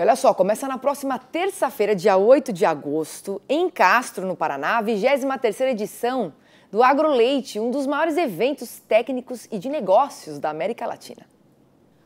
E olha só, começa na próxima terça-feira, dia 8 de agosto, em Castro, no Paraná, a 23ª edição do AgroLeite, um dos maiores eventos técnicos e de negócios da América Latina.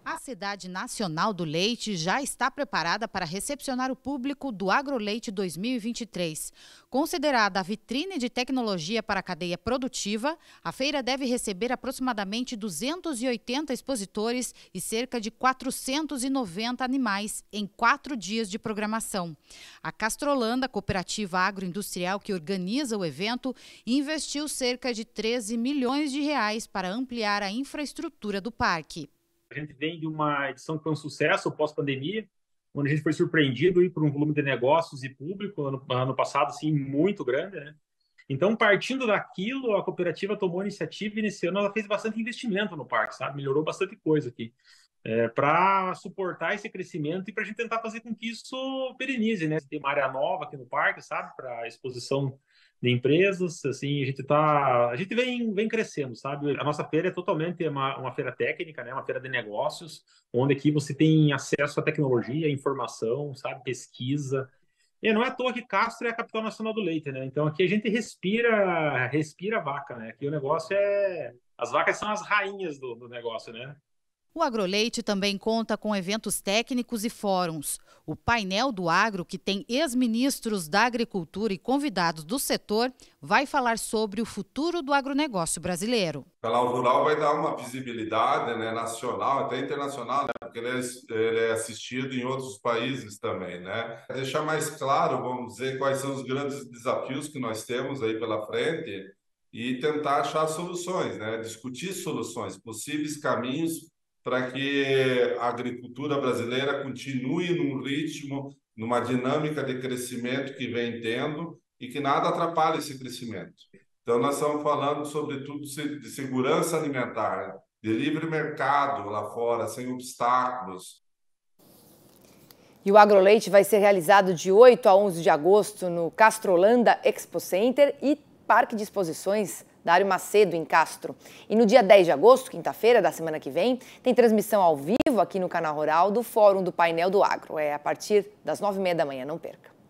A Cidade Nacional do Leite já está preparada para recepcionar o público do AgroLeite 2023. Considerada a vitrine de tecnologia para a cadeia produtiva, a feira deve receber aproximadamente 280 expositores e cerca de 490 animais em quatro dias de programação. A Castrolanda, cooperativa agroindustrial que organiza o evento, investiu cerca de 13 milhões de reais para ampliar a infraestrutura do parque. A gente vem de uma edição que foi um sucesso pós-pandemia, onde a gente foi surpreendido aí, por um volume de negócios e público ano, ano passado assim muito grande, né? Então, partindo daquilo, a cooperativa tomou a iniciativa e nesse ano ela fez bastante investimento no parque, sabe? Melhorou bastante coisa aqui é, para suportar esse crescimento e para a gente tentar fazer com que isso perenize, né? Tem uma área nova aqui no parque, sabe, para exposição de empresas, assim, a gente tá, a gente vem, vem crescendo, sabe? A nossa feira é totalmente uma, uma feira técnica, né? Uma feira de negócios, onde aqui você tem acesso à tecnologia, informação, sabe, pesquisa. E não é à toa que Castro é a capital nacional do leite, né? Então aqui a gente respira, respira vaca, né? Aqui o negócio é as vacas são as rainhas do, do negócio, né? O Agroleite também conta com eventos técnicos e fóruns. O painel do agro, que tem ex-ministros da agricultura e convidados do setor, vai falar sobre o futuro do agronegócio brasileiro. O canal Rural vai dar uma visibilidade né, nacional, até internacional, né, porque ele é, ele é, assistido em outros países também. Né? Deixar mais claro, vamos dizer, quais são os grandes desafios que nós temos aí pela frente e tentar achar soluções, né? discutir soluções, possíveis caminhos para que a agricultura brasileira continue num ritmo, numa dinâmica de crescimento que vem tendo e que nada atrapalhe esse crescimento. Então, nós estamos falando, sobretudo, de segurança alimentar, de livre mercado lá fora, sem obstáculos, e o Agroleite vai ser realizado de 8 a 11 de agosto no Castrolanda Expo Center e Parque de Exposições Dário Macedo, em Castro. E no dia 10 de agosto, quinta-feira da semana que vem, tem transmissão ao vivo aqui no canal Rural do Fórum do Painel do Agro. É a partir das 9h30 da manhã, não perca.